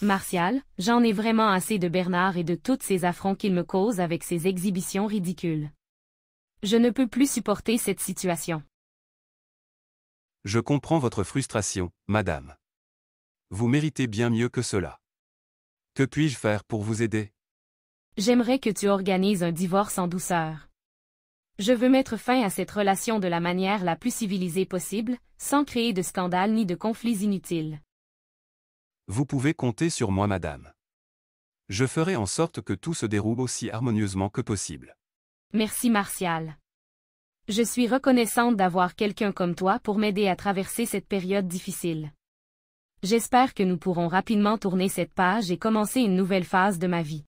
Martial, j'en ai vraiment assez de Bernard et de toutes ces affronts qu'il me cause avec ses exhibitions ridicules. Je ne peux plus supporter cette situation. Je comprends votre frustration, madame. Vous méritez bien mieux que cela. Que puis-je faire pour vous aider J'aimerais que tu organises un divorce en douceur. Je veux mettre fin à cette relation de la manière la plus civilisée possible, sans créer de scandales ni de conflits inutiles. Vous pouvez compter sur moi, madame. Je ferai en sorte que tout se déroule aussi harmonieusement que possible. Merci, Martial. Je suis reconnaissante d'avoir quelqu'un comme toi pour m'aider à traverser cette période difficile. J'espère que nous pourrons rapidement tourner cette page et commencer une nouvelle phase de ma vie.